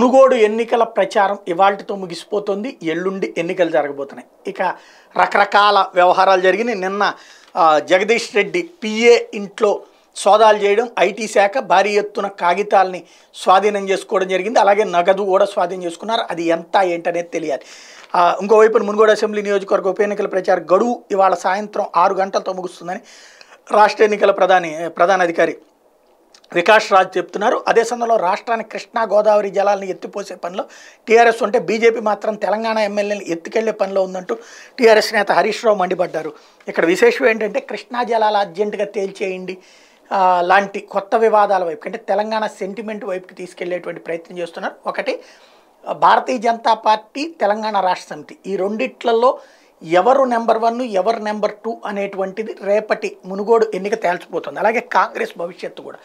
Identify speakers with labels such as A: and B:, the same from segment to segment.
A: మునుగోడు ఎన్నికల ప్రచారం ఇవాళతో ముగిసిపోతుంది ఎల్లుండి ఎన్నికలు జరగబోతున్నాయి ఇక రకరకాల వ్యవహారాలు జరిగినాయి నిన్న జగదీష్ రెడ్డి పిఏ ఇంట్లో సోదాలు చేయడం ఐటీ శాఖ భారీ ఎత్తున కాగితాలని స్వాధీనం చేసుకోవడం జరిగింది అలాగే నగదు కూడా స్వాధీనం చేసుకున్నారు అది ఎంత ఏంటనేది తెలియాలి ఇంకోవైపు మునుగోడు అసెంబ్లీ నియోజకవర్గ ఉప ఎన్నికల ప్రచారం గడువు ఇవాళ సాయంత్రం ఆరు గంటలతో ముగుస్తుందని రాష్ట్ర ఎన్నికల ప్రధాని ప్రధాన అధికారి వికాష్ రాజ్ చెప్తున్నారు అదే సమయంలో రాష్ట్రానికి కృష్ణా గోదావరి జలాలను ఎత్తిపోసే పనిలో టీఆర్ఎస్ ఉంటే బీజేపీ మాత్రం తెలంగాణ ఎమ్మెల్యేని ఎత్తుకెళ్లే పనిలో ఉందంటూ టీఆర్ఎస్ నేత హరీష్ రావు మండిపడ్డారు ఇక్కడ విశేషం ఏంటంటే కృష్ణా జలాలు అర్జెంటుగా తేల్చేయండి లాంటి కొత్త వివాదాల వైపు అంటే తెలంగాణ సెంటిమెంట్ వైపుకి తీసుకెళ్లేటువంటి ప్రయత్నం చేస్తున్నారు ఒకటి భారతీయ జనతా పార్టీ తెలంగాణ రాష్ట్ర సమితి ఈ రెండిట్లలో ఎవరు నెంబర్ వన్ ఎవరు నెంబర్ టూ అనేటువంటిది రేపటి మునుగోడు ఎన్నిక తేల్చిపోతుంది అలాగే కాంగ్రెస్ భవిష్యత్తు కూడా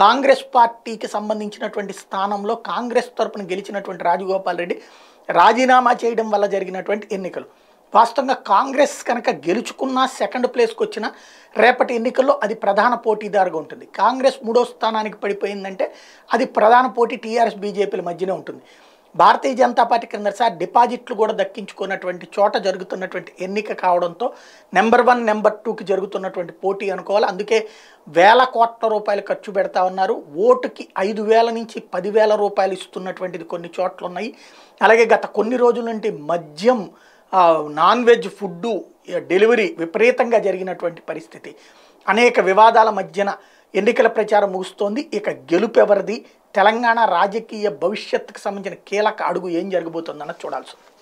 A: కాంగ్రెస్ పార్టీకి సంబంధించినటువంటి స్థానంలో కాంగ్రెస్ తరపున గెలిచినటువంటి రాజగోపాల్ రెడ్డి రాజీనామా చేయడం వల్ల జరిగినటువంటి ఎన్నికలు వాస్తవంగా కాంగ్రెస్ కనుక గెలుచుకున్నా సెకండ్ ప్లేస్కి వచ్చిన రేపటి ఎన్నికల్లో అది ప్రధాన పోటీదారుగా ఉంటుంది కాంగ్రెస్ మూడో స్థానానికి పడిపోయిందంటే అది ప్రధాన పోటీ టీఆర్ఎస్ బీజేపీల మధ్యనే ఉంటుంది భారతీయ జనతా పార్టీ క్రింద సార్ డిపాజిట్లు కూడా దక్కించుకున్నటువంటి చోట జరుగుతున్నటువంటి ఎన్నిక కావడంతో నెంబర్ వన్ నెంబర్ టూకి జరుగుతున్నటువంటి పోటీ అనుకోవాలి అందుకే వేల కోట్ల రూపాయలు ఖర్చు పెడతా ఉన్నారు ఓటుకి ఐదు వేల నుంచి పదివేల రూపాయలు ఇస్తున్నటువంటిది కొన్ని చోట్ల ఉన్నాయి అలాగే గత కొన్ని రోజుల నుండి మద్యం నాన్ వెజ్ ఫుడ్డు డెలివరీ విపరీతంగా జరిగినటువంటి పరిస్థితి అనేక వివాదాల మధ్యన ఎన్నికల ప్రచారం ముగుస్తోంది ఇక గెలుపెవరిది తెలంగాణ రాజకీయ భవిష్యత్తుకు సంబంధించిన కీలక అడుగు ఏం జరగబోతుందన్నది చూడాల్సి ఉంది